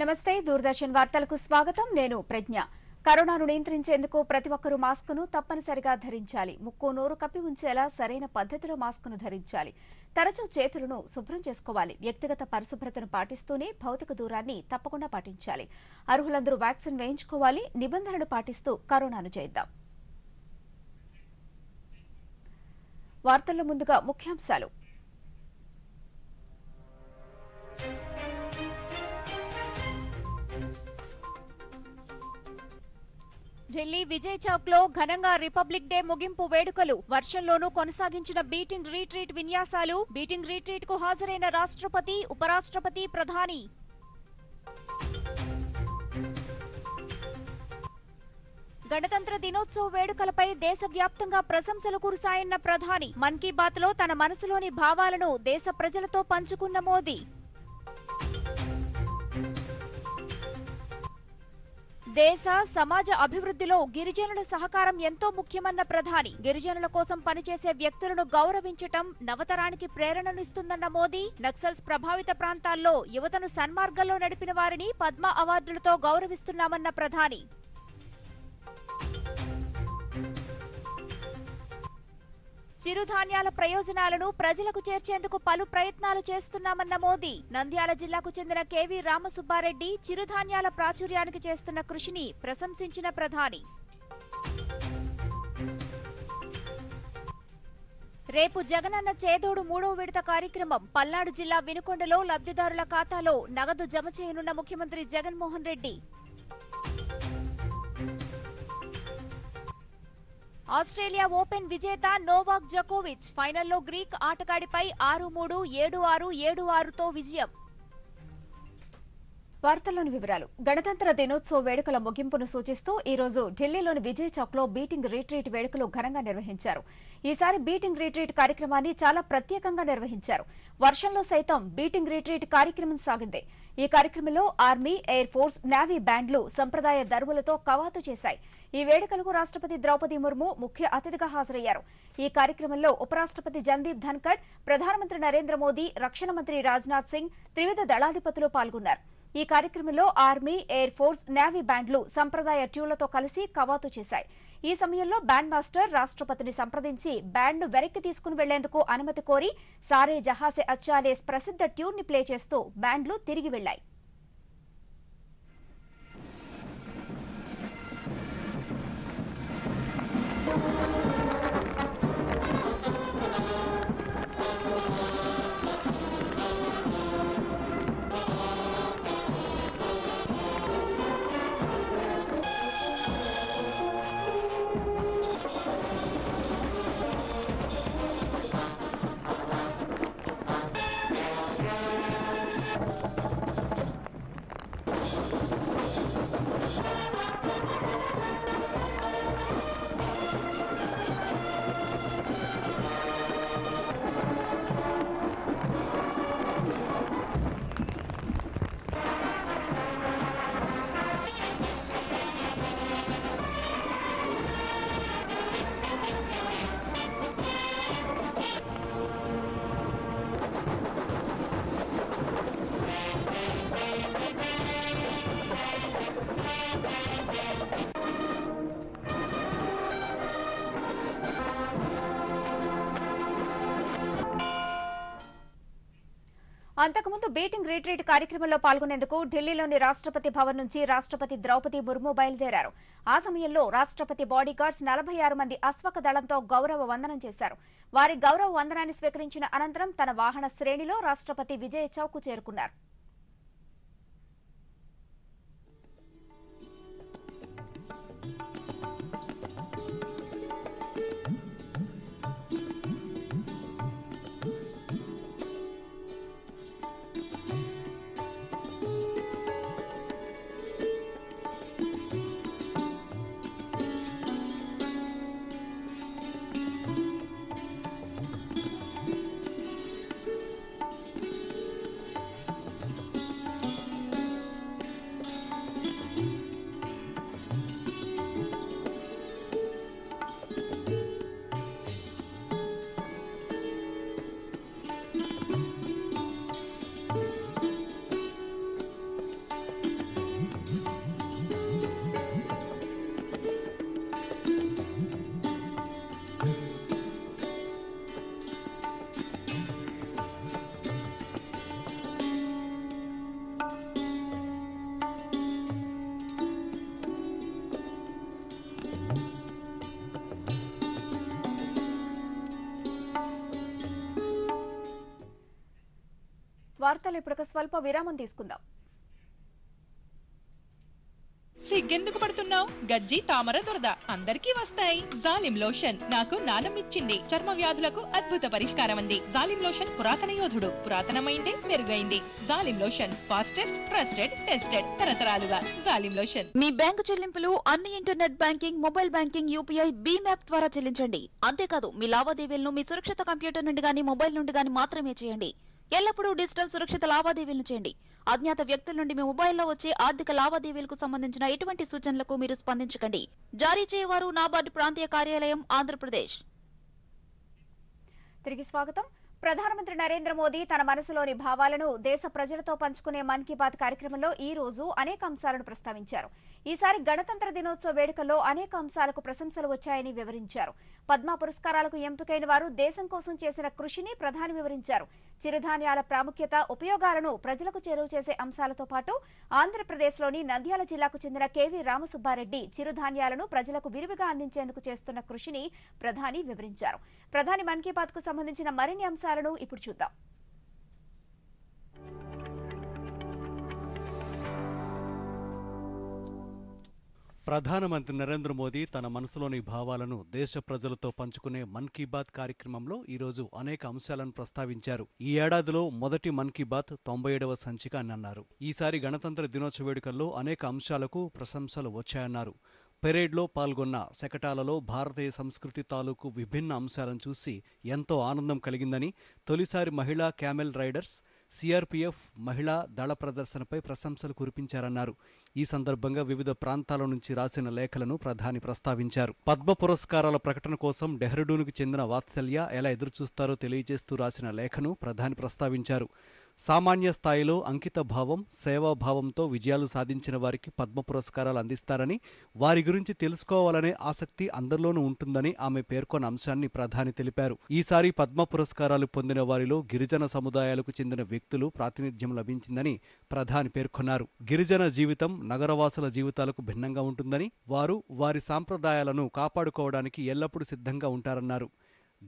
నమస్తే దూరదర్శన్ వార్తలకు స్వాగతం నేను ప్రజ్ఞ కరోనాను నియంత్రించేందుకు ప్రతి ఒక్కరూ మాస్కును తప్పనిసరిగా ధరించాలి ముక్కు నోరు కప్పి ఉంచేలా సరైన పద్ధతిలో మాస్కును ధరించాలి తరచూ చేతులను శుభ్రం చేసుకోవాలి వ్యక్తిగత పరిశుభ్రతను పాటిస్తూనే భౌతిక దూరాన్ని తప్పకుండా పాటించాలి అర్హులందరూ వ్యాక్సిన్ వేయించుకోవాలి నిబంధనలు పాటిస్తూ కరోనాను చేద్దాం వార్తల్లో ముందుగా ముఖ్యాంశాలు ఢిల్లీ విజయ్ చౌక్ లో ఘనంగా రిపబ్లిక్ డే ముగింపు వేడుకలు వర్షంలోనూ కొనసాగించిన బీటింగ్ రీట్రీట్ విన్యాసాలు బీటింగ్ రీట్రీట్ కు హాజరైన రాష్ట్రపతి ఉపరాష్ట్రపతి ప్రధాని గణతంత్ర దినోత్సవ వేడుకలపై దేశవ్యాప్తంగా ప్రశంసలు కురిశాయన్న ప్రధాని మన్ కీ బాత్ లో తన మనసులోని భావాలను దేశ ప్రజలతో పంచుకున్న మోదీ దేశ సమాజ అభివృద్ధిలో గిరిజనుల సహకారం ఎంతో ముఖ్యమన్న ప్రధాని గిరిజనుల కోసం పనిచేసే వ్యక్తులను గౌరవించటం నవతరానికి ప్రేరణనిస్తుందన్న మోదీ నక్సల్స్ ప్రభావిత ప్రాంతాల్లో యువతను సన్మార్గంలో నడిపిన వారిని పద్మ అవార్డులతో గౌరవిస్తున్నామన్న ప్రధాని చిరుధాన్యాల ప్రయోజనాలను ప్రజలకు చేర్చేందుకు పలు ప్రయత్నాలు చేస్తున్నామన్న మోదీ నంద్యాల జిల్లాకు చెందిన కేవీ రామసుబ్బారెడ్డి చిరుధాన్యాల ప్రాచుర్యానికి చేస్తున్న కృషిని ప్రశంసించిన ప్రధాని రేపు జగనన్న చేదోడు మూడో విడత కార్యక్రమం పల్నాడు జిల్లా వినుకొండలో లబ్ధిదారుల ఖాతాలో నగదు జమ చేయనున్న ముఖ్యమంత్రి జగన్మోహన్ రెడ్డి ఆస్ట్రేలియా ఓపెన్ విజేత నోవాక్ జకోవిచ్ ఫైనల్లో గ్రీక్ ఆటగాడిపై ఆరు మూడు ఏడు ఆరు ఏడు ఆరుతో విజయం వార్తల్లోని వివరాలు గణతంత్ర దినోత్సవ వేడుకల ముగింపును సూచిస్తూ ఈ రోజు ఢిల్లీలోని విజయ్ చౌక్ లో బీటింగ్ రీట్రీట్ వేడుకలు ఘనంగా నిర్వహించారు ఈసారి బీటింగ్ రీట్రీట్ కార్యక్రమాన్ని చాలా ప్రత్యేకంగా నిర్వహించారు వర్షంలో సైతం బీటింగ్ రీట్రీట్ కార్యక్రమం సాగింది ఈ కార్యక్రమంలో ఆర్మీ ఎయిర్ ఫోర్స్ నేవీ బ్యాండ్లు సంప్రదాయ దరువులతో కవాతు చేశాయి ఈ వేడుకలకు రాష్ట్రపతి ద్రౌపది ముర్ము ముఖ్య అతిథిగా హాజరయ్యారు ఈ కార్యక్రమంలో ఉపరాష్ట్రపతి జందీప్ ధన్కడ్ ప్రధానమంత్రి నరేంద్ర మోదీ రక్షణ మంత్రి రాజ్నాథ్ సింగ్ త్రివిధ దళాధిపతులు పాల్గొన్నారు ఈ కార్యక్రమంలో ఆర్మీ ఎయిర్ ఫోర్స్ నేవీ బ్యాండ్లు సంప్రదాయ ట్యూన్లతో కలిసి కవాతు చేశాయి ఈ సమయంలో బ్యాండ్ మాస్టర్ రాష్ట్రపతిని సంప్రదించి బ్యాండ్ను వెనక్కి తీసుకుని వెళ్లేందుకు అనుమతి కోరి సారే జహాసే అచ్చాలేస్ ప్రసిద్ధ ట్యూన్ని ప్లే చేస్తూ బ్యాండ్లు తిరిగి వెళ్లాయి అంతకుముందు బీటింగ్ రిట్రీట్ కార్యక్రమంలో పాల్గొనేందుకు ఢిల్లీలోని రాష్ట్రపతి భవన్ నుంచి రాష్ట్రపతి ద్రౌపది ముర్ము బయలుదేరారు ఆ సమయంలో రాష్ట్రపతి బాడీగార్డ్స్ నలభై ఆరు మంది అశ్వక దళంతో గౌరవ వందనం చేశారు వారి గౌరవ వందనాన్ని స్వీకరించిన అనంతరం తన వాహన శ్రేణిలో రాష్ట్రపతి విజయ చౌక్ చేరుకున్నారు అంశాలు ఇప్పుడు స్వల్ప విరామం తీసుకుందాం సిగ్గెందుకు పడుతున్నావు గజ్జి తామర దురద అందరికీ వస్తాయి జాలిం లోషన్ నాకు నానమ్మిచ్చింది చర్మ వ్యాధులకు అద్భుత పరిష్కారం అంది జాలిం లోషన్ పురాతన యోధుడు పురాతనమైంది మెరుగైంది Zalim lotion fastest trusted tested తరతరాలుగా జాలిం లోషన్ మీ బ్యాంకు చెల్లింపులు అన్ని internet banking mobile banking UPI BHIM app ద్వారా చెల్లించండి అంతేకాదు మీ లావాదేవీలను మీ సురక్షిత కంప్యూటర్ నుండి గానీ మొబైల్ నుండి గానీ మాత్రమే చేయండి ఎల్లప్పుడూ డిజిటల్ సురక్షిత లావాదేవీలను చేయండి అజ్ఞాత వ్యక్తుల నుండి మీ మొబైల్లో వచ్చే ఆర్థిక లావాదేవీలకు సంబంధించిన ఎటువంటి సూచనలకు మీరు స్పందించకండి జారీ చేయవారు నాబార్డు ప్రాంతీయ కార్యాలయం ఆంధ్రప్రదేశ్ తిరిగి స్వాగతం ప్రధానమంత్రి నరేంద్ర మోదీ తన మనసులోని భావాలను దేశ ప్రజలతో పంచుకునే మన్ కీ బాత్ కార్యక్రమంలో ఈ రోజు అనేక అంశాలను ప్రస్తావించారు ఈసారి గణతంత్ర దినోత్సవ వేడుకల్లో అనేక అంశాలకు ప్రశంసలు వచ్చాయని వివరించారు పద్మ పురస్కారాలకు ఎంపికైన వారు దేశం కోసం చేసిన కృషిని ప్రధాని వివరించారు చిరుధాన్యాల ప్రాముఖ్యత ఉపయోగాలను ప్రజలకు చేరువ చేసే అంశాలతో పాటు ఆంధ్రప్రదేశ్లోని నంద్యాల జిల్లాకు చెందిన కేవీ రామసుబ్బారెడ్డి చిరుధాన్యాలను ప్రజలకు విరివిగా అందించేందుకు చేస్తున్న కృషిని ప్రధాని వివరించారు ప్రధాని మన్ కీ కు సంబంధించిన మరిన్ని అంశాలను ఇప్పుడు చూద్దాం ప్రధానమంత్రి నరేంద్ర మోదీ తన మనసులోని భావాలను దేశ ప్రజలతో పంచుకునే మన్ కీ బాత్ కార్యక్రమంలో ఈరోజు అనేక అంశాలను ప్రస్తావించారు ఈ ఏడాదిలో మొదటి మన్ కీ బాత్ తొంభై ఏడవ సంచిక అని అన్నారు ఈసారి గణతంత్ర దినోత్సవ వేడుకల్లో అనేక అంశాలకు ప్రశంసలు వచ్చాయన్నారు పెరేడ్లో పాల్గొన్న శకటాలలో భారతీయ సంస్కృతి తాలూకు విభిన్న అంశాలను చూసి ఎంతో ఆనందం కలిగిందని తొలిసారి మహిళా క్యామెల్ రైడర్స్ సిఆర్పీఎఫ్ మహిళా దళ ప్రదర్శనపై ప్రశంసలు కురిపించారన్నారు ఈ సందర్భంగా వివిధ ప్రాంతాల నుంచి రాసిన లేఖలను ప్రధాని ప్రస్తావించారు పద్మ పురస్కారాల ప్రకటన కోసం డెహ్రడూన్కు చెందిన వాత్సల్య ఎలా ఎదురుచూస్తారో తెలియజేస్తూ రాసిన లేఖను ప్రధాని ప్రస్తావించారు సామాన్య స్థాయిలో అంకితభావం సేవాభావంతో విజయాలు సాధించిన వారికి పద్మ పురస్కారాలు అందిస్తారని వారి గురించి తెలుసుకోవాలనే ఆసక్తి అందరిలోనూ ఉంటుందని ఆమె పేర్కొన్న అంశాన్ని ప్రధాని తెలిపారు ఈసారి పద్మ పురస్కారాలు పొందిన వారిలో గిరిజన సముదాయాలకు చెందిన వ్యక్తులు ప్రాతినిధ్యం లభించిందని ప్రధాని పేర్కొన్నారు గిరిజన జీవితం నగరవాసుల జీవితాలకు భిన్నంగా ఉంటుందని వారు వారి సాంప్రదాయాలను కాపాడుకోవడానికి ఎల్లప్పుడూ సిద్ధంగా ఉంటారన్నారు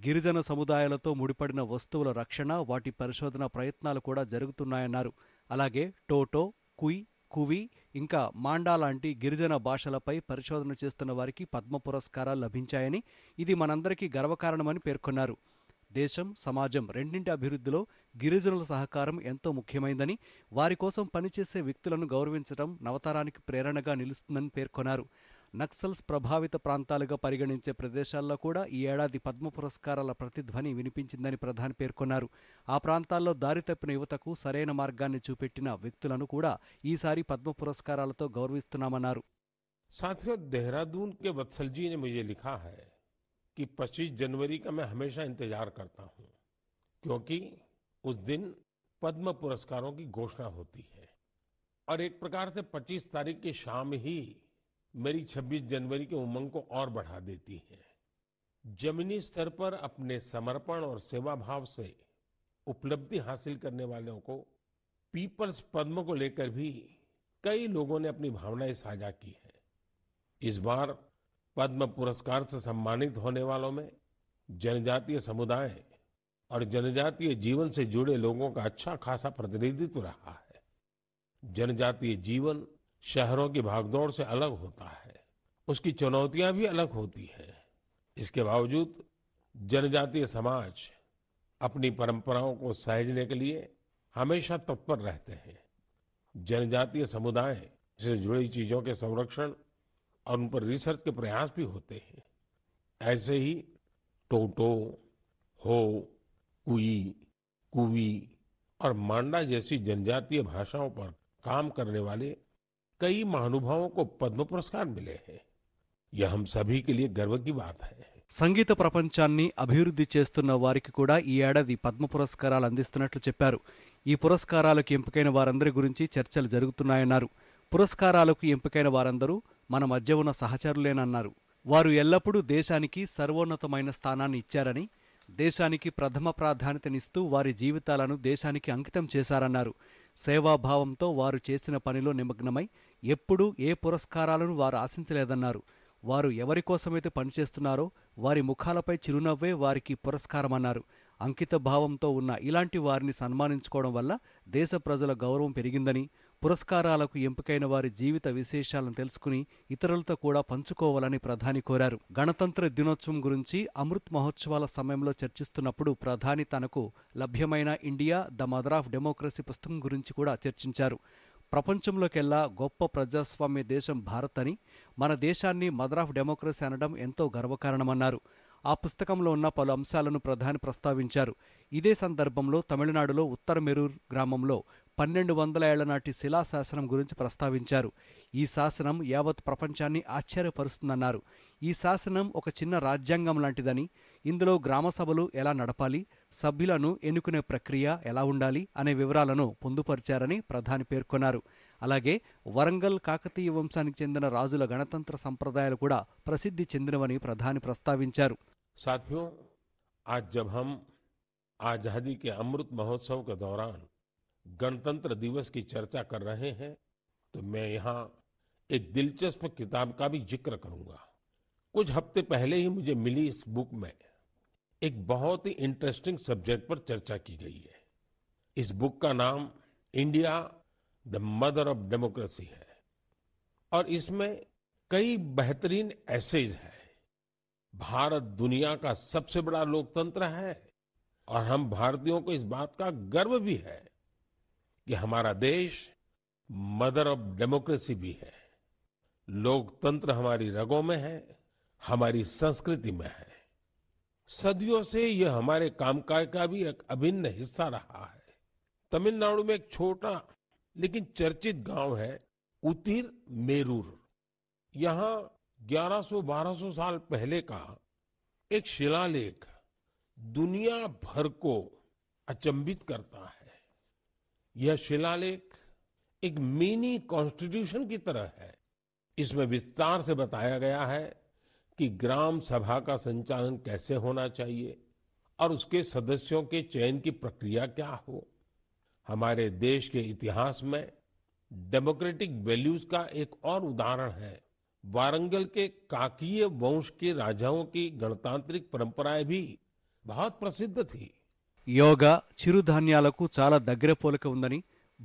గిరిజన సముదాయాలతో ముడిపడిన వస్తువుల రక్షణ వాటి పరిశోధన ప్రయత్నాలు కూడా జరుగుతున్నాయన్నారు అలాగే టోటో కుయ్ కువి ఇంకా మాండా లాంటి గిరిజన భాషలపై పరిశోధన చేస్తున్న వారికి పద్మ పురస్కారాలు లభించాయని ఇది మనందరికీ గర్వకారణమని పేర్కొన్నారు దేశం సమాజం రెండింటి అభివృద్ధిలో గిరిజనుల సహకారం ఎంతో ముఖ్యమైందని వారి కోసం పనిచేసే వ్యక్తులను గౌరవించడం నవతరానికి ప్రేరణగా నిలుస్తుందని పేర్కొన్నారు नक्सलस प्रभावित प्रांतालुगा పరిగణించే ప్రదేశాలలో కూడా ఈ ఏడవది పద్మ పురస్కారాల ప్రతిధ్వని వినిపిచిందని ప్రధాన పేర్కొన్నారు ఆ ప్రాంతాల్లో దారి తప్పిన యువతకు సరైన మార్గాన్ని చూపెట్టిన వ్యక్తులను కూడా ఈసారి పద్మ పురస్కారాలతో గౌరవిస్తున్నామన్నారు సాధ్య దెహరాదూన్ కే వత్సల్ జీ నే ముజే లిఖా హై కి 25 జనవరి కా మే హమేషా ఇంతజార్ కర్తా హూ క్యోకి ఉస్ దిన పద్మ పురస్కారోం కి గోష్ణా హోతీ హై aur ek prakar se 25 tarikh ki shaam hi मेरी 26 जनवरी की उमंग को और बढ़ा देती है जमीनी स्तर पर अपने समर्पण और सेवा भाव से उपलब्धि हासिल करने वालों को पीपल्स पद्म को लेकर भी कई लोगों ने अपनी भावनाएं साझा की हैं इस बार पद्म पुरस्कार से सम्मानित होने वालों में जनजातीय समुदाय और जनजातीय जीवन से जुड़े लोगों का अच्छा खासा प्रतिनिधित्व रहा है जनजातीय जीवन शहरों की भागदौड़ से अलग होता है उसकी चुनौतियां भी अलग होती है इसके बावजूद जनजातीय समाज अपनी परंपराओं को सहजने के लिए हमेशा तत्पर रहते हैं जनजातीय समुदाय से जुड़ी चीजों के संरक्षण और उन पर रिसर्च के प्रयास भी होते हैं ऐसे ही टोटो हो कुई कुवी और मांडा जैसी जनजातीय भाषाओं पर काम करने वाले कई महानुभावों को పద్మ पुरस्कार मिले हैं यह हम सभी के लिए गर्व की बात है సంగీత ప్రపంచాన్ని అభివృద్ధి చేస్తున్న వారికి కూడా ఈ ఏడాది పద్మ పురస్కారాలు అందిస్తున్నట్లు చెప్పారు ఈ పురస్కారాలకు ఎంపికైన వారందరి గురించి చర్చలు జరుగుతున్నాయన్నారు పురస్కారాలకు ఎంపికైన వారందరూ మన మధ్య ఉన్న సహచరులేనన్నారు వారు ఎల్లప్పుడూ దేశానికి సర్వోన్నతమైన స్థానాన్ని ఇచ్చారని దేశానికి ప్రథమ ప్రాధాన్యతనిస్తూ వారి జీవితాలను దేశానికి అంకితం చేశారన్నారు సేవాభావంతో వారు చేసిన పనిలో నిమగ్నమై ఎప్పుడూ ఏ పురస్కారాలను వారు ఆశించలేదన్నారు వారు ఎవరి కోసమైతే పనిచేస్తున్నారో వారి ముఖాలపై చిరునవ్వే వారికి పురస్కారమన్నారు అంకిత భావంతో ఉన్న ఇలాంటి వారిని సన్మానించుకోవడం వల్ల దేశ ప్రజల గౌరవం పెరిగిందని పురస్కారాలకు ఎంపికైన వారి జీవిత విశేషాలను తెలుసుకుని ఇతరులతో కూడా పంచుకోవాలని ప్రధాని కోరారు గణతంత్ర దినోత్సవం గురించి అమృత్ మహోత్సవాల సమయంలో చర్చిస్తున్నప్పుడు ప్రధాని తనకు లభ్యమైన India the mother of democracy పుస్తకం గురించి కూడా చర్చించారు ప్రపంచంలోకెల్లా గొప్ప ప్రజాస్వామ్య దేశం భారత్ అని మన దేశాన్ని మదర్ ఆఫ్ డెమోక్రసీ అనడం ఎంతో గర్వకారణమన్నారు ఆ పుస్తకంలో ఉన్న పలు అంశాలను ప్రధాని ప్రస్తావించారు ఇదే సందర్భంలో తమిళనాడులో ఉత్తర మెరూర్ గ్రామంలో పన్నెండు వందల ఏళ్ల నాటి శిలా శాసనం గురించి ప్రస్తావించారు ఈ శాసనం యావత్ ప్రపంచాన్ని ఆశ్చర్యపరుస్తుందన్నారు ఈ శాసనం ఒక చిన్న రాజ్యాంగం లాంటిదని ఇందులో గ్రామ సభలు ఎలా నడపాలి సభ్యులను ఎన్నుకునే ప్రక్రియ ఎలా ఉండాలి అనే వివరాలను పొందుపరిచారని ప్రధాని పేర్కొన్నారు అలాగే వరంగల్ కాకతీయ వంశానికి చెందిన రాజుల గణతంత్ర సంప్రదాయాలు కూడా ప్రసిద్ధి చెందినవని ప్రధాని ప్రస్తావించారు సాథియో आज जब हम आजादी के अमृत महोत्सव के दौरान गणतंत्र दिवस की चर्चा कर रहे हैं तो मैं यहाँ एक दिलचस्प किताब का भी जिक्र करूंगा कुछ हफ्ते पहले ही मुझे मिली इस बुक में एक बहुत ही इंटरेस्टिंग सब्जेक्ट पर चर्चा की गई है इस बुक का नाम India the mother of democracy है और इसमें कई बेहतरीन एसेज है भारत दुनिया का सबसे बड़ा लोकतंत्र है और हम भारतीयों को इस बात का गर्व भी है कि हमारा देश मदर ऑफ डेमोक्रेसी भी है लोकतंत्र हमारी रगों में है हमारी संस्कृति में है सदियों से यह हमारे कामकाज का भी एक अभिन्न हिस्सा रहा है तमिलनाडु में एक छोटा लेकिन चर्चित गांव है उतिर मेरूर यहाँ 1100-1200 साल पहले का एक शिलालेख दुनिया भर को अचंभित करता है यह शिलालेख एक मिनी कॉन्स्टिट्यूशन की तरह है इसमें विस्तार से बताया गया है कि ग्राम सभा का संचालन कैसे होना चाहिए और उसके सदस्यों के चयन की प्रक्रिया क्या हो हमारे देश के इतिहास में डेमोक्रेटिक वैल्यूज का एक और उदाहरण है वारंगल के काकीय वंश के राजाओं की गणतांत्रिक परंपराएं भी बहुत प्रसिद्ध थी యోగా చిరుధాన్యాలకు चाला దగ్గర పోలిక ఉందని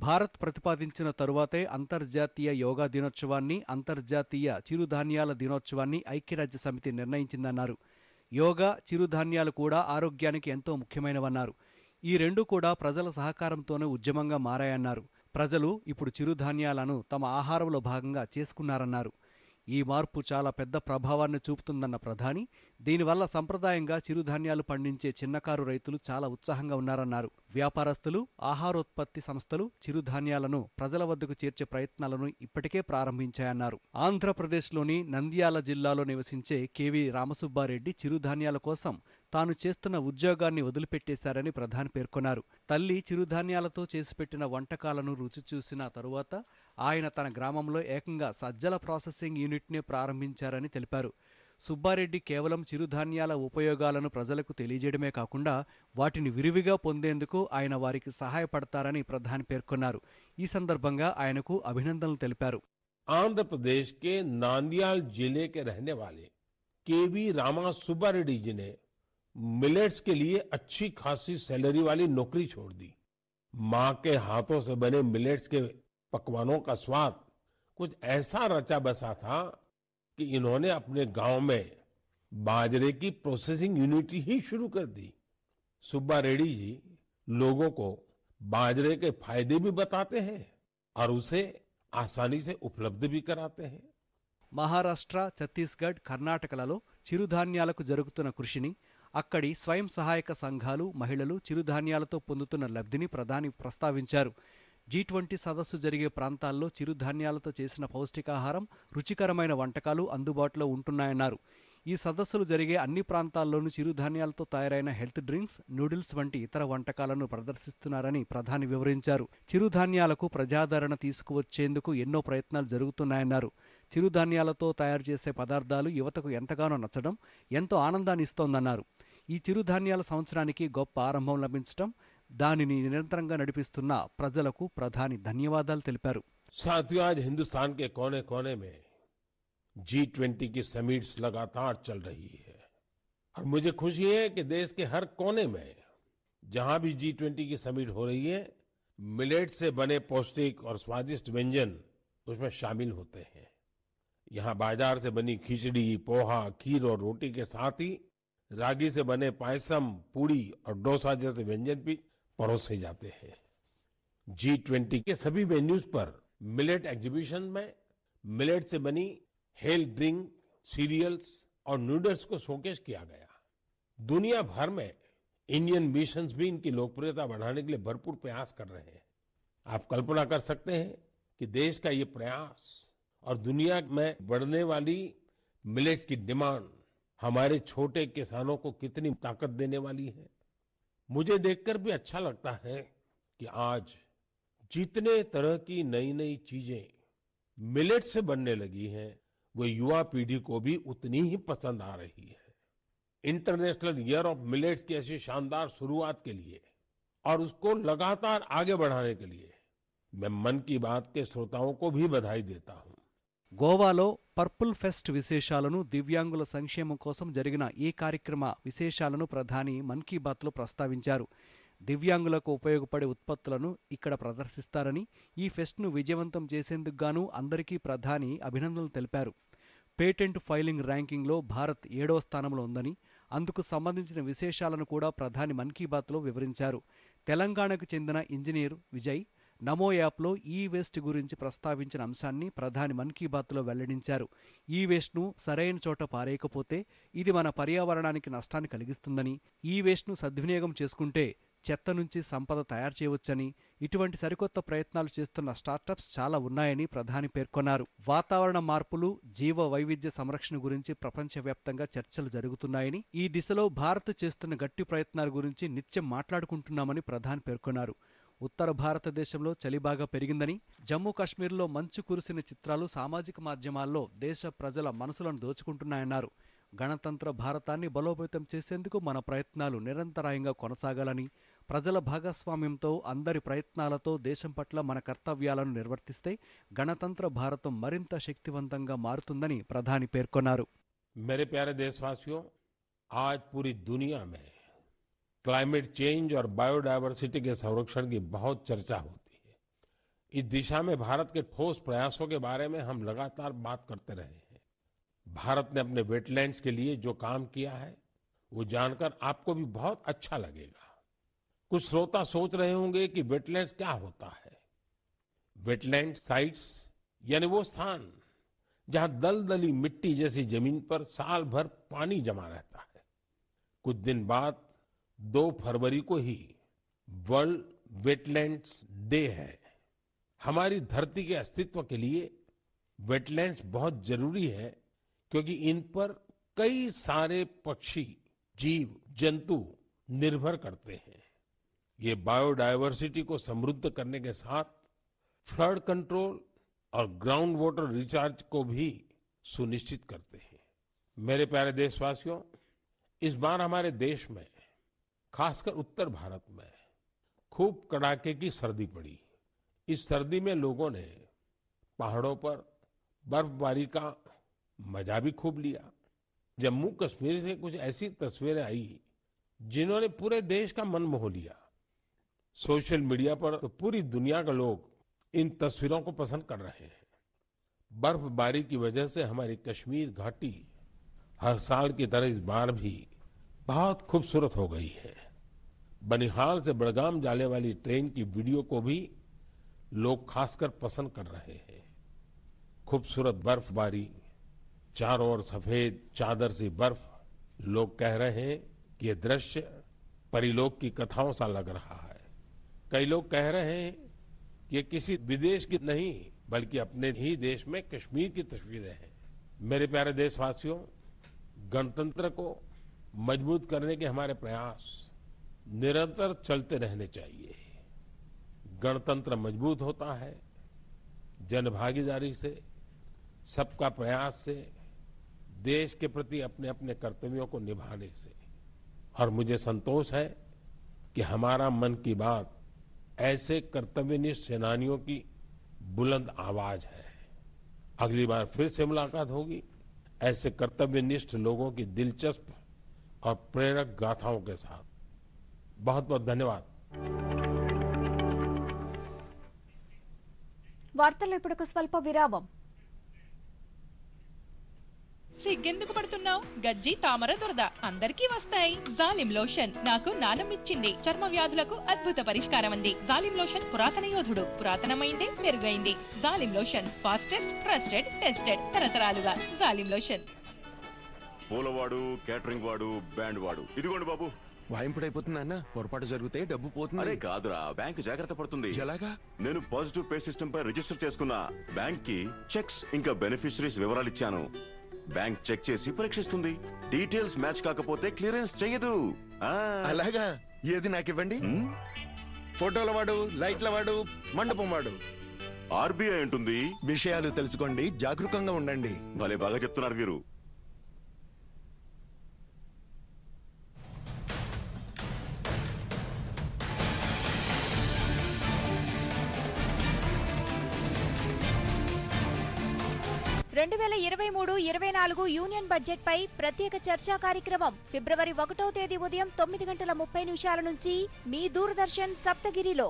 భారత్ ప్రతిపాదించిన తరువాతే అంతర్జాతీయ యోగా దినోత్సవాన్ని అంతర్జాతీయ చిరుధాన్యాల దినోత్సవాన్ని ఐక్యరాజ్య సమితి నిర్ణయించిందన్నారు యోగా చిరుధాన్యాలు కూడా ఆరోగ్యానికి ఎంతో ముఖ్యమైనవన్నారు ఈ రెండు కూడా ప్రజల సహకారంతోనే ఉద్యమంగా మారాయన్నారు ప్రజలు ఇప్పుడు చిరుధాన్యాలను తమ ఆహారంలో భాగంగా చేసుకున్నారన్నారు ఈ మార్పు చాలా పెద్ద ప్రభావాన్ని చూపుతుందన్న ప్రధాని దీనివల్ల సంప్రదాయంగా చిరుధాన్యాలు పండించే చిన్నకారు రైతులు చాలా ఉత్సాహంగా ఉన్నారన్నారు వ్యాపారస్తులు ఆహారోత్పత్తి సంస్థలు చిరుధాన్యాలను ప్రజల వద్దకు చేర్చే ప్రయత్నాలను ఇప్పటికే ప్రారంభించాయన్నారు ఆంధ్రప్రదేశ్లోని నంద్యాల జిల్లాలో నివసించే కెవి రామసుబ్బారెడ్డి చిరుధాన్యాల కోసం తాను చేస్తున్న ఉద్యోగాన్ని వదిలిపెట్టేశారని ప్రధాని పేర్కొన్నారు తల్లి చిరుధాన్యాలతో చేసిపెట్టిన వంటకాలను రుచి చూసిన తరువాత ఆయన తన గ్రామంలో ఏకంగా సజ్జల ప్రాసెసింగ్ యూనిట్నే ప్రారంభించారని తెలిపారు సుబ్బారెడ్డి కేవలం చిరుధాన్యాల ఉపయోగాలను ప్రజలకు తెలియజేయడమే కాకుండా వాటిని విరివిగా పొందేందుకు ఆయన వారికి సహాయపడతారని ప్రధాని పేర్కొన్నారు ఈ సందర్భంగా ఆయనకు అభినందనలు తెలిపారు ఆంధ్రప్రదేశ్ కే నాందియాల్ జిల్లే కే రహనే వాలే కేవి రామా సుబ్బారెడ్డి जी మిలెట్స్ కే లియే అచ్చి अच्छी खासी सैलरी वाली ఛోడ్ ది మా కే హాతో సే బనే మిలెట్స్ కే పక్వానో కా का కుచ్ कुछ రచా బసా థా कि इन्होंने अपने गांव में बाजरे की प्रोसेसिंग यूनिट ही शुरू कर दी सुब्बा रेड्डी जी लोगों को बाजरे के फायदे भी बताते हैं और उसे आसानी से उपलब्ध भी कराते हैं महाराष्ट्र छत्तीसगढ़ कर्नाटक चिधा जरूरत कृषि अक्ट स्वयं सहायक संघ महिधा पुद्त लब्धि प्रधान प्रस्ताव జీ ట్వంటీ సదస్సు జరిగే ప్రాంతాల్లో చిరుధాన్యాలతో చేసిన పౌష్టికాహారం రుచికరమైన వంటకాలు అందుబాటులో ఉంటున్నాయన్నారు ఈ సదస్సులు జరిగే అన్ని ప్రాంతాల్లోనూ చిరుధాన్యాలతో తయారైన హెల్త్ డ్రింక్స్ నూడిల్స్ వంటి ఇతర వంటకాలను ప్రదర్శిస్తున్నారని ప్రధాని వివరించారు చిరుధాన్యాలకు ప్రజాదరణ తీసుకువచ్చేందుకు ఎన్నో ప్రయత్నాలు జరుగుతున్నాయన్నారు చిరుధాన్యాలతో తయారు చేసే పదార్థాలు యువతకు ఎంతగానో నచ్చడం ఎంతో ఆనందాన్ని ఇస్తోందన్నారు ఈ చిరుధాన్యాల సంవత్సరానికి గొప్ప ఆరంభం లభించడం దానిని నిరంతరంగా నడిపిస్తున్న ప్రజలకు ప్రధాని ధన్యవాదాలు తెలిపారు साथियों आज हिंदुस्तान के कोने कोने में जी ट्वेंटी की समीट्स लगातार चल रही है और मुझे खुशी है कि देश के हर कोने में जहां भी जी ट्वेंटी की समीट हो रही है मिलेट से बने पौष्टिक और स्वादिष्ट व्यंजन उसमें शामिल होते हैं यहाँ बाजार से बनी खिचड़ी पोहा खीर और रोटी के साथ ही रागी से बने पायसम पूड़ी और डोसा जैसे व्यंजन भी परोसे जाते हैं जी ट्वेंटी के सभी वेन्यूज पर मिलेट एग्जीबिशन में मिलेट से बनी हेल्थ ड्रिंक सीरियल्स और नूडल्स को शोकेश किया गया दुनिया भर में इंडियन मिशन भी इनकी लोकप्रियता बढ़ाने के लिए भरपूर प्रयास कर रहे हैं आप कल्पना कर सकते हैं कि देश का ये प्रयास और दुनिया में बढ़ने वाली मिलेट्स की डिमांड हमारे छोटे किसानों को कितनी ताकत देने वाली है मुझे देखकर भी अच्छा लगता है कि आज जितने तरह की नई नई चीजें मिलेट से बनने लगी हैं वो युवा पीढ़ी को भी उतनी ही पसंद आ रही है इंटरनेशनल ईयर ऑफ मिलेट्स की ऐसी शानदार शुरुआत के लिए और उसको लगातार आगे बढ़ाने के लिए मैं मन की बात के श्रोताओं को भी बधाई देता हूं గోవాలో పర్పుల్ ఫెస్ట్ విశేషాలను దివ్యాంగుల సంక్షేమం కోసం జరిగిన ఈ కార్యక్రమ విశేషాలను ప్రధాని మన్ కీ బాత్లో ప్రస్తావించారు దివ్యాంగులకు ఉపయోగపడే ఉత్పత్తులను ఇక్కడ ప్రదర్శిస్తారని ఈ ఫెస్ట్ను విజయవంతం చేసేందుకు గాను అందరికీ ప్రధాని అభినందనలు తెలిపారు పేటెంట్ ఫైలింగ్ ర్యాంకింగ్లో భారత్ ఏడవ స్థానంలో ఉందని అందుకు సంబంధించిన విశేషాలను కూడా ప్రధాని మన్ కీ బాత్లో వివరించారు తెలంగాణకు చెందిన ఇంజనీర్ విజయ్ నమో యాప్లో ఈ వేస్ట్ గురించి ప్రస్తావించిన అంశాన్ని ప్రధాని మన్ కీ బాత్లో వెల్లడించారు ఈ వేస్ట్ను సరైన చోట పారేయకపోతే ఇది మన పర్యావరణానికి నష్టాన్ని కలిగిస్తుందని ఈ వేస్ట్ను సద్వినియోగం చేసుకుంటే చెత్త నుంచి సంపద తయారు చేయవచ్చని ఇటువంటి సరికొత్త ప్రయత్నాలు చేస్తున్న స్టార్టప్స్ చాలా ఉన్నాయని ప్రధాని పేర్కొన్నారు వాతావరణ మార్పులు జీవ వైవిధ్య సంరక్షణ గురించి ప్రపంచవ్యాప్తంగా చర్చలు జరుగుతున్నాయని ఈ దిశలో భారత్ చేస్తున్న గట్టి ప్రయత్నాల గురించి నిత్యం మాట్లాడుకుంటున్నామని ప్రధాని పేర్కొన్నారు ఉత్తర భారతదేశంలో చలి బాగా పెరిగిందని జమ్మూ కాశ్మీర్లో మంచు కురిసిన చిత్రాలు సామాజిక మాధ్యమాల్లో దేశ ప్రజల మనసులను దోచుకుంటున్నాయన్నారు గణతంత్ర భారతాన్ని బలోపేతం చేసేందుకు మన ప్రయత్నాలు నిరంతరాయంగా కొనసాగాలని ప్రజల భాగస్వామ్యంతో అందరి ప్రయత్నాలతో దేశం పట్ల మన కర్తవ్యాలను నిర్వర్తిస్తే గణతంత్ర భారతం మరింత శక్తివంతంగా మారుతుందని ప్రధాని పేర్కొన్నారు मेरे ప్యారే देशवासियों आज పూరి దునియా మే क्लाइमेट चेंज और बायोडायवर्सिटी के संरक्षण की बहुत चर्चा होती है इस दिशा में भारत के ठोस प्रयासों के बारे में हम लगातार बात करते रहे हैं भारत ने अपने वेटलैंड्स के लिए जो काम किया है वो जानकर आपको भी बहुत अच्छा लगेगा कुछ श्रोता सोच रहे होंगे कि वेटलैंड क्या होता है वेटलैंड साइट्स यानी वो स्थान जहां दलदली मिट्टी जैसी जमीन पर साल भर पानी जमा रहता है कुछ दिन बाद दो फरवरी को ही वर्ल्ड वेटलैंड्स डे है हमारी धरती के अस्तित्व के लिए वेटलैंड्स बहुत जरूरी है क्योंकि इन पर कई सारे पक्षी जीव जंतु निर्भर करते हैं ये बायोडायवर्सिटी को समृद्ध करने के साथ फ्लड कंट्रोल और ग्राउंड वाटर रिचार्ज को भी सुनिश्चित करते हैं मेरे प्यारे देशवासियों इस बार हमारे देश में खासकर उत्तर भारत में खूब कड़ाके की सर्दी पड़ी इस सर्दी में लोगों ने पहाड़ों पर बर्फबारी का मजा भी खूब लिया जम्मू कश्मीर से कुछ ऐसी तस्वीरें आई जिन्होंने पूरे देश का मन मोह लिया सोशल मीडिया पर तो पूरी दुनिया के लोग इन तस्वीरों को पसंद कर रहे हैं बर्फबारी की वजह से हमारी कश्मीर घाटी हर साल की तरह इस बार भी बहुत खूबसूरत हो गई है बनिहाल से बड़गाम जाने वाली ट्रेन की वीडियो को भी लोग खासकर पसंद कर रहे हैं खूबसूरत बर्फबारी चारों ओर सफेद चादर सी बर्फ लोग कह रहे हैं कि यह दृश्य परिलोक की कथाओं सा लग रहा है कई लोग कह रहे हैं कि किसी विदेश की नहीं बल्कि अपने ही देश में कश्मीर की तस्वीरें हैं मेरे प्यारे देशवासियों गणतंत्र को मजबूत करने के हमारे प्रयास निरंतर चलते रहने चाहिए गणतंत्र मजबूत होता है जनभागीदारी से सबका प्रयास से देश के प्रति अपने अपने कर्तव्यों को निभाने से और मुझे संतोष है कि हमारा मन की बात ऐसे कर्तव्यनिष्ठ सेनानियों की बुलंद आवाज है अगली बार फिर से मुलाकात होगी ऐसे कर्तव्यनिष्ठ लोगों की दिलचस्प और प्रेरक गाथाओं के साथ बहुत बहुत धन्यवाद స్వల్ప విరామం సిగ్గెందుకు పడుతున్నావు గజ్జి తామర దురద అందరికీ వస్తాయి జాలిం లోషన్ నాకు ఇచ్చింది చర్మ వ్యాధులకు అద్భుత పరిష్కారం అంది జాలిం లోషన్ పురాతన యోధుడు పురాతనమైంది మెరుగైంది Zalim lotion fastest trusted tested తరతరాలుగా జాలిం లోషన్ పూలవాడు కేటరింగ్ వాడు బ్యాండ్ వాడు ఇదిగోండి బాబు వాయింపుడైపోతుంది అన్న పొరపాటు జరిగితే డబ్బు అరే పోతుంది కాదురా బ్యాంక్ జాగ్రత్త పడుతుంది ఎలాగా నేను పాజిటివ్ పే సిస్టమ్ పై రిజిస్టర్ చేసుకున్న బ్యాంక్ కి చెక్స్ ఇంకా బెనిఫిషరీస్ వివరాలు ఇచ్చాను బ్యాంక్ చెక్ చేసి పరీక్షిస్తుంది డీటెయిల్స్ మ్యాచ్ కాకపోతే క్లియరెన్స్ చేయదు అలాగా ఏది నాకు ఇవ్వండి హ్మ్? ఫోటోల వాడు లైట్ల వాడు మండపం వాడు ఆర్బిఐ ఉంటుంది విషయాలు తెలుసుకోండి జాగరూకంగా ఉండండి భలే బాగా చెప్తున్నారు వీరు రెండు వేల ఇరవై మూడు ఇరవై నాలుగు యూనియన్ బడ్జెట్పై ప్రత్యేక చర్చా కార్యక్రమం ఫిబ్రవరి ఒకటో తేదీ ఉదయం తొమ్మిది గంటల ముప్పై నిమిషాల నుంచి మీ దూరదర్శన్ సప్తగిరిలో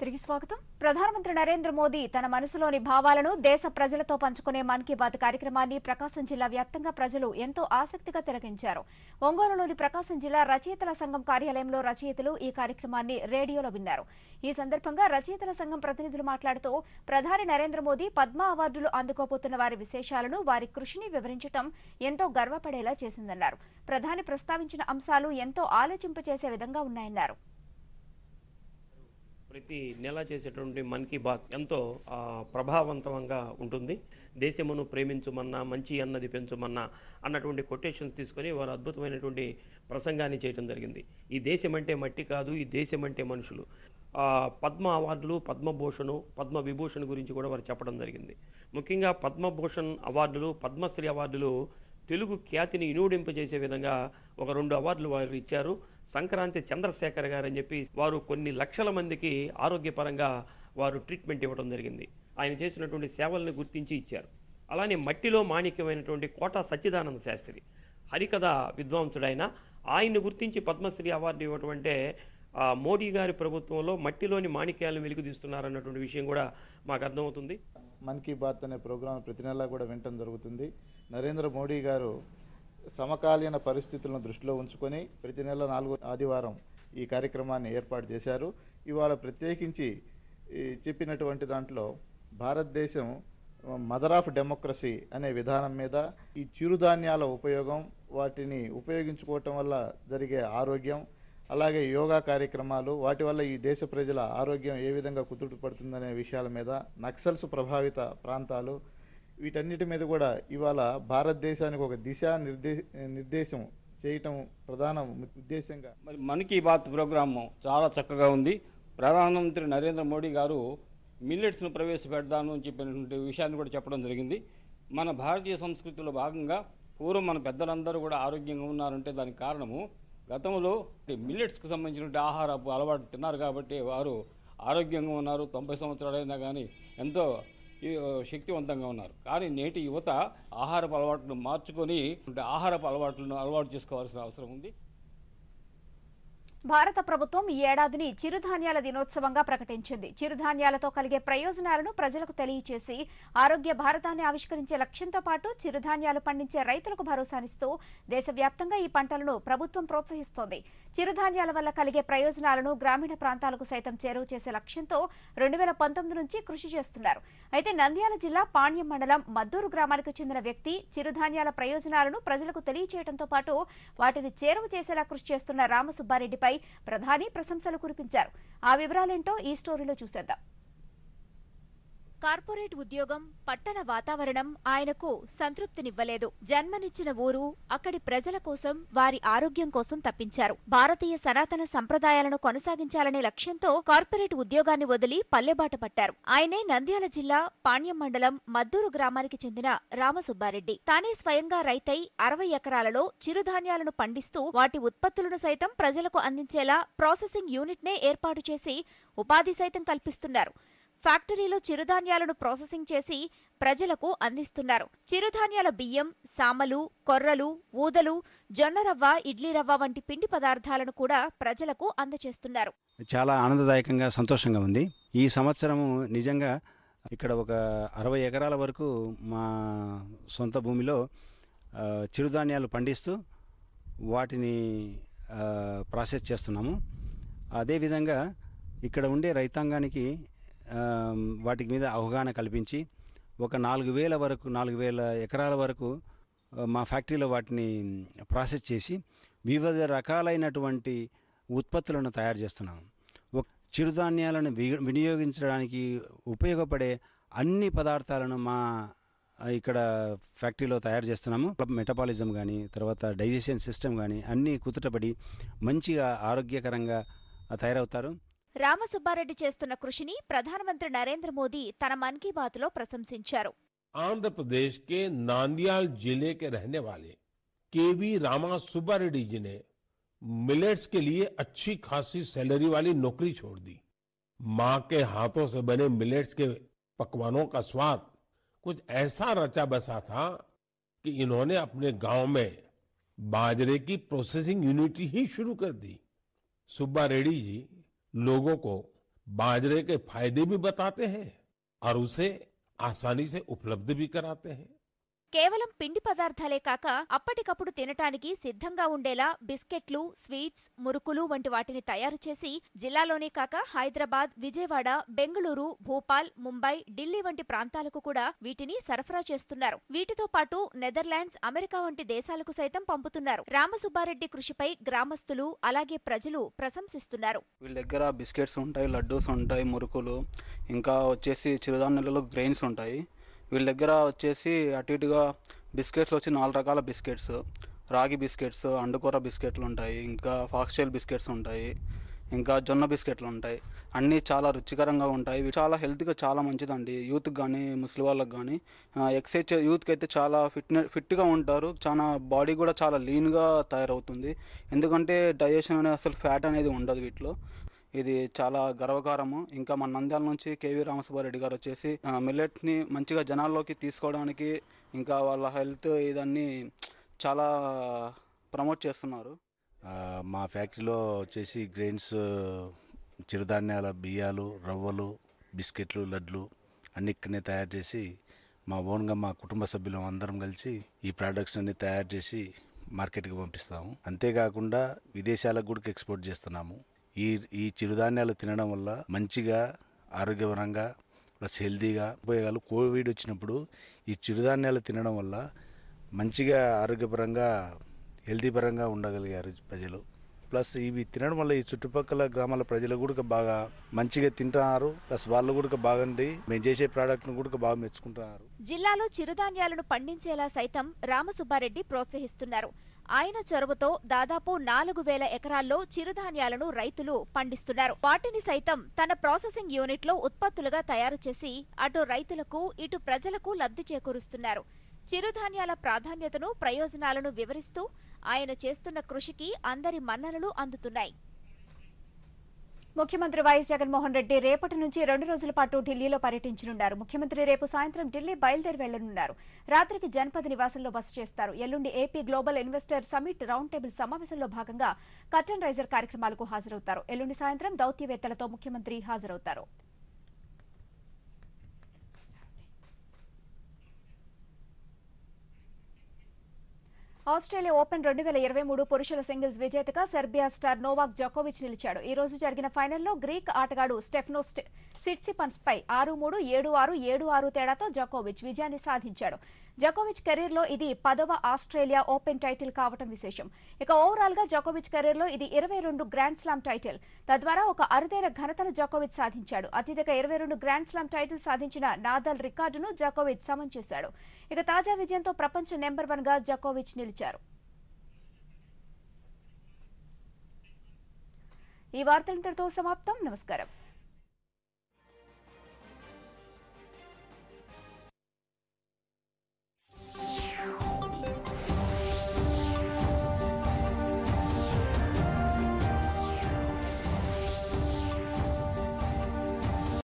తిరిగి స్వాగతం ప్రధానమంత్రి నరేంద్ర మోదీ తన మనసులోని భావాలను దేశ ప్రజలతో పంచుకునే మన్ కీ బాత్ కార్యక్రమాన్ని ప్రకాశం జిల్లా వ్యాప్తంగా ప్రజలు ఎంతో ఆసక్తిగా తిలకించారు ఒంగోలులోని ప్రకాశం జిల్లా రచయితల సంఘం కార్యాలయంలో రచయితలు ఈ కార్యక్రమాన్ని రేడియోలో విన్నారు ఈ సందర్భంగా రచయితల సంఘం ప్రతినిధులు మాట్లాడుతూ ప్రధాని నరేంద్ర మోదీ పద్మ అవార్డులు అందుకోబోతున్న వారి విశేషాలను వారి కృషిని వివరించడం ఎంతో గర్వపడేలా చేసిందన్నారు ప్రధాని ప్రస్తావించిన అంశాలు ఎంతో ఆలోచింపచేసే విధంగా ఉన్నాయన్నారు ప్రతి నెల చేసేటువంటి మన్ కీ బాత్ ఎంతో ప్రభావవంతంగా ఉంటుంది దేశమును ప్రేమించమన్నా మంచి అన్నది పెంచమన్నా అన్నటువంటి కొటేషన్స్ తీసుకొని వారు అద్భుతమైనటువంటి ప్రసంగాన్ని చేయడం జరిగింది ఈ దేశం అంటే మట్టి కాదు ఈ దేశం అంటే మనుషులు పద్మ అవార్డులు పద్మభూషణు పద్మ విభూషణ్ గురించి కూడా వారు చెప్పడం జరిగింది ముఖ్యంగా పద్మభూషణ్ అవార్డులు పద్మశ్రీ అవార్డులు తెలుగు ఖ్యాతిని ఇనుడింపజేసే విధంగా ఒక రెండు అవార్డులు వారు ఇచ్చారు సంక్రాంతి చంద్రశేఖర్ గారు అని చెప్పి వారు కొన్ని లక్షల మందికి ఆరోగ్యపరంగా వారు ట్రీట్మెంట్ ఇవ్వడం జరిగింది ఆయన చేసినటువంటి సేవలను గుర్తించి ఇచ్చారు అలానే మట్టిలో మాణిక్యమైనటువంటి కోట సచ్చిదానంద శాస్త్రి హరికథ విద్వాంసుడైన ఆయన్ని గుర్తించి పద్మశ్రీ అవార్డు ఇవ్వటం అంటే మోడీ గారి ప్రభుత్వంలో మట్టిలోని మాణిక్యాలను వెలుగుదీస్తున్నారన్నటువంటి విషయం కూడా మాకు అర్థమవుతుంది మన్ కీ బాత్ అనే ప్రోగ్రాం ప్రతి నెలా కూడా వినటం జరుగుతుంది నరేంద్ర మోడీ గారు సమకాలీన పరిస్థితులను దృష్టిలో ఉంచుకొని ప్రతి నెల నాలుగో ఆదివారం ఈ కార్యక్రమాన్ని ఏర్పాటు చేశారు ఇవాళ ప్రత్యేకించి చెప్పినటువంటి దాంట్లో భారతదేశం మదర్ ఆఫ్ డెమోక్రసీ అనే విధానం మీద ఈ చిరుధాన్యాల ఉపయోగం వాటిని ఉపయోగించుకోవటం వల్ల జరిగే ఆరోగ్యం అలాగే యోగా కార్యక్రమాలు వాటి వల్ల ఈ దేశ ప్రజల ఆరోగ్యం ఏ విధంగా పడుతుందనే విషయాల మీద నక్సల్స్ ప్రభావిత ప్రాంతాలు వీటన్నిటి మీద కూడా ఇవాళ భారతదేశానికి ఒక దిశా నిర్దే నిర్దేశం చేయటం ప్రధాన ఉద్దేశంగా మరి మన్ కీ బాత్ ప్రోగ్రాము చాలా చక్కగా ఉంది ప్రధానమంత్రి నరేంద్ర మోడీ గారు మిల్లెట్స్ను ప్రవేశపెడదాను అని చెప్పినటువంటి విషయాన్ని కూడా చెప్పడం జరిగింది మన భారతీయ సంస్కృతిలో భాగంగా పూర్వం మన పెద్దలందరూ కూడా ఆరోగ్యంగా ఉన్నారంటే దానికి కారణము గతంలో మిల్లెట్స్కు సంబంధించిన ఆహార అలవాటు తిన్నారు కాబట్టి వారు ఆరోగ్యంగా ఉన్నారు తొంభై సంవత్సరాలైనా కానీ ఎంతో శక్తివంతంగా ఉన్నారు కానీ నేటి యువత ఆహారపు అలవాట్లను మార్చుకొని ఆహారపు అలవాట్లను అలవాటు చేసుకోవాల్సిన అవసరం ఉంది భారత ప్రభుత్వం ఈ ఏడాదిని చిరుధాన్యాల దినోత్సవంగా ప్రకటించింది చిరుధాన్యాలతో కలిగే ప్రయోజనాలను ప్రజలకు తెలియచేసి ఆరోగ్య భారతాన్ని ఆవిష్కరించే లక్ష్యంతో పాటు చిరుధాన్యాలు పండించే రైతులకు భరోసానిస్తూ దేశవ్యాప్తంగా ఈ పంటలను ప్రభుత్వం ప్రోత్సహిస్తోంది చిరుధాన్యాల వల్ల కలిగే ప్రయోజనాలను గ్రామీణ ప్రాంతాలకు సైతం చేరువ చేసే లక్ష్యంతో రెండు వేల పంతొమ్మిది నుంచి కృషి చేస్తున్నారు అయితే నంద్యాల జిల్లా పాణ్యం మండలం మద్దూరు గ్రామానికి చెందిన వ్యక్తి చిరుధాన్యాల ప్రయోజనాలను ప్రజలకు తెలియచేయడంతో పాటు వాటిని చేరువ చేసేలా కృషి చేస్తున్న రామసుబ్బారెడ్డిపై ప్రధాని ప్రశంసలు కురిపించారు ఆ వివరాలేంటో ఈ స్టోరీలో చూసేద్దాం కార్పొరేట్ ఉద్యోగం పట్టణ వాతావరణం ఆయనకు సంతృప్తినివ్వలేదు జన్మనిచ్చిన ఊరు అక్కడి ప్రజల కోసం వారి ఆరోగ్యం కోసం తప్పించారు భారతీయ సనాతన సంప్రదాయాలను కొనసాగించాలనే లక్ష్యంతో కార్పొరేట్ ఉద్యోగాన్ని వదిలి పల్లెబాట పట్టారు ఆయనే నంద్యాల జిల్లా పాణ్యం మండలం మద్దూరు గ్రామానికి చెందిన రామసుబ్బారెడ్డి తానే స్వయంగా రైతై అరవై ఎకరాలలో చిరుధాన్యాలను పండిస్తూ వాటి ఉత్పత్తులను సైతం ప్రజలకు అందించేలా ప్రాసెసింగ్ యూనిట్నే ఏర్పాటు చేసి ఉపాధి సైతం కల్పిస్తున్నారు ఫ్యాక్టరీలో చిరుధాన్యాలను ప్రాసెసింగ్ చేసి ప్రజలకు అందిస్తున్నారు చిరుధాన్యాల బియ్యం సామలు కొర్రలు ఊదలు జొన్నరవ్వ ఇడ్లీ రవ్వ వంటి పిండి పదార్థాలను కూడా ప్రజలకు అందజేస్తున్నారు చాలా ఆనందదాయకంగా సంతోషంగా ఉంది ఈ సంవత్సరము నిజంగా ఇక్కడ ఒక అరవై ఎకరాల వరకు మా సొంత భూమిలో చిరుధాన్యాలు పండిస్తూ వాటిని ప్రాసెస్ చేస్తున్నాము అదేవిధంగా ఇక్కడ ఉండే రైతాంగానికి వాటి మీద అవగాహన కల్పించి ఒక నాలుగు వేల వరకు నాలుగు వేల ఎకరాల వరకు మా ఫ్యాక్టరీలో వాటిని ప్రాసెస్ చేసి వివిధ రకాలైనటువంటి ఉత్పత్తులను తయారు చేస్తున్నాం చిరుధాన్యాలను వినియోగించడానికి ఉపయోగపడే అన్ని పదార్థాలను మా ఇక్కడ ఫ్యాక్టరీలో తయారు చేస్తున్నాము మెటబాలిజం కానీ తర్వాత డైజెషన్ సిస్టమ్ కానీ అన్నీ కుదుటపడి మంచిగా ఆరోగ్యకరంగా తయారవుతారు రామసుబ్బారెడ్డి చేస్తున్న कृषि ప్రధానమంత్రి నరేంద్ర మోదీ తన మన్ కీ బాత్ లో ప్రశంసించారు आंध्र प्रदेश के नांदियाल जिले के रहने वाले केवी रामा सुब्बा रेड्डी जी ने मिलेट्स के लिए अच्छी खासी सैलरी वाली नौकरी छोड़ दी माँ के हाथों से बने मिलेट्स के पकवानों का स्वाद कुछ ऐसा रचा बसा था कि इन्होंने अपने गांव में बाजरे की प्रोसेसिंग यूनिट ही शुरू कर दी सुब्बा रेड्डी जी लोगों को बाजरे के फायदे भी बताते हैं और उसे आसानी से उपलब्ध भी कराते हैं కేవలం పిండి పదార్థాలే కాక అప్పటికప్పుడు తినటానికి సిద్ధంగా ఉండేలా బిస్కెట్లు స్వీట్స్ మురుకులు వంటి వాటిని తయారు చేసి జిల్లాలోనే కాక హైదరాబాద్ విజయవాడ బెంగళూరు భోపాల్ ముంబై ఢిల్లీ వంటి ప్రాంతాలకు కూడా వీటిని సరఫరా చేస్తున్నారు వీటితో పాటు నెదర్లాండ్స్ అమెరికా వంటి దేశాలకు సైతం పంపుతున్నారు రామసుబ్బారెడ్డి కృషిపై గ్రామస్తులు అలాగే ప్రజలు ప్రశంసిస్తున్నారు వీళ్ళ దగ్గర బిస్కెట్స్ ఉంటాయి లడ్డూస్ ఉంటాయి మురుకులు ఇంకా వచ్చేసి చిరుధాన్యాలలో గ్రెయిన్స్ ఉంటాయి వీళ్ళ దగ్గర వచ్చేసి అటు ఇటుగా బిస్కెట్స్ వచ్చి నాలుగు రకాల బిస్కెట్స్ రాగి బిస్కెట్స్ అండుకూర బిస్కెట్లు ఉంటాయి ఇంకా ఫాక్స్టైల్ బిస్కెట్స్ ఉంటాయి ఇంకా జొన్న బిస్కెట్లు ఉంటాయి అన్నీ చాలా రుచికరంగా ఉంటాయి ఇవి చాలా హెల్త్గా చాలా మంచిదండి యూత్కి కానీ ముసలి వాళ్ళకి కానీ ఎక్సైజ్ యూత్కి అయితే చాలా ఫిట్నె ఫిట్గా ఉంటారు చాలా బాడీ కూడా చాలా లీన్గా తయారవుతుంది ఎందుకంటే డైజెషన్ అనేది అసలు ఫ్యాట్ అనేది ఉండదు వీటిలో ఇది చాలా గర్వకారము ఇంకా మన నంద్యాల నుంచి కేవీ రామసుబ్బారెడ్డి గారు వచ్చేసి మిల్లెట్ని మంచిగా జనాల్లోకి తీసుకోవడానికి ఇంకా వాళ్ళ హెల్త్ ఇదన్నీ చాలా ప్రమోట్ చేస్తున్నారు మా ఫ్యాక్టరీలో వచ్చేసి గ్రెయిన్స్ చిరుధాన్యాల బియ్యాలు రవ్వలు బిస్కెట్లు లడ్లు అన్ని ఇక్కడనే తయారు చేసి మా ఓన్గా మా కుటుంబ సభ్యులం అందరం కలిసి ఈ ప్రోడక్ట్స్ అన్ని తయారు చేసి మార్కెట్కి పంపిస్తాము అంతేకాకుండా విదేశాలకు కూడా ఎక్స్పోర్ట్ చేస్తున్నాము ఈ ఈ చిరుధాన్యాలు తినడం వల్ల మంచిగా ఆరోగ్యపరంగా ప్లస్ హెల్దీగా ఉపయోగాలు కోవిడ్ వచ్చినప్పుడు ఈ చిరుధాన్యాలు తినడం వల్ల మంచిగా ఆరోగ్యపరంగా హెల్దీ పరంగా ఉండగలిగారు ప్రజలు ప్లస్ ఇవి తినడం వల్ల ఈ చుట్టుపక్కల గ్రామాల ప్రజలు కూడా బాగా మంచిగా తింటున్నారు ప్లస్ వాళ్ళు కూడా బాగుండి మేము చేసే ప్రోడక్ట్ను కూడా బాగా మెచ్చుకుంటున్నారు జిల్లాలో చిరుధాన్యాలను పండించేలా సైతం రామసుబ్బారెడ్డి ప్రోత్సహిస్తున్నారు ఆయన చొరవతో దాదాపు నాలుగు వేల ఎకరాల్లో చిరుధాన్యాలను రైతులు పండిస్తున్నారు వాటిని సైతం తన ప్రాసెసింగ్ యూనిట్లో ఉత్పత్తులుగా తయారు చేసి అటు రైతులకు ఇటు ప్రజలకు లబ్ధి చేకూరుస్తున్నారు చిరుధాన్యాల ప్రాధాన్యతను ప్రయోజనాలను వివరిస్తూ ఆయన చేస్తున్న కృషికి అందరి మన్ననలు అందుతున్నాయి ముఖ్యమంత్రి వైఎస్ జగన్మోహన్ రెడ్డి రేపటి నుంచి రెండు రోజుల పాటు ఢిల్లీలో పర్యటించనున్నారు ముఖ్యమంత్రి రేపు సాయంత్రం ఢిల్లీ బయలుదేరి వెళ్లనున్నారు రాత్రికి జనపద నివాసంలో బస చేస్తారు ఎల్లుండి AP global investor summit round table సమావేశంలో భాగంగా కర్టన్ రైజర్ కార్యక్రమాలకు హాజరవుతారు ఎల్లుండి సాయంత్రం దౌత్యవేత్తలతో ముఖ్యమంత్రి హాజరవుతారు ఆస్ట్రేలియా ఓపెన్ రెండు వేల ఇరవై మూడు పురుషుల సింగిల్స్ విజేతగా సెర్బియా స్టార్ నోవాక్ జకోవిచ్ నిలిచాడు ఈ రోజు జరిగిన ఫైనల్లో గ్రీక్ ఆటగాడు స్టెఫ్నో సిట్సిపన్స్ పై ఆరు మూడు ఏడు ఆరు ఏడు ఆరు తేడాతో జకోవిచ్ విజయాన్ని సాధించాడు జకోవిచ్ కెరీర్లో ఇది పదవ ఆస్ట్రేలియా ఓపెన్ టైటిల్ కావటం విశేషం ఇక ఓవరాల్ గా జకోవిచ్ కెరీర్లో ఇది ఇరవై రెండు గ్రాండ్ స్లామ్ టైటిల్ తద్వారా ఒక అరుదైన ఘనతను జకోవిచ్ సాధించాడు అత్యధిక ఇరవై రెండు గ్రాండ్ స్లామ్ టైటిల్ సాధించిన నాదల్ రికార్డును జకోవిచ్ సమం చేశాడు ఇక తాజా విజయంతో ప్రపంచ నెంబర్ వన్ గా జకోవిచ్ నిలిచారు ఈ వార్తలంతటితో సమాప్తం నమస్కారం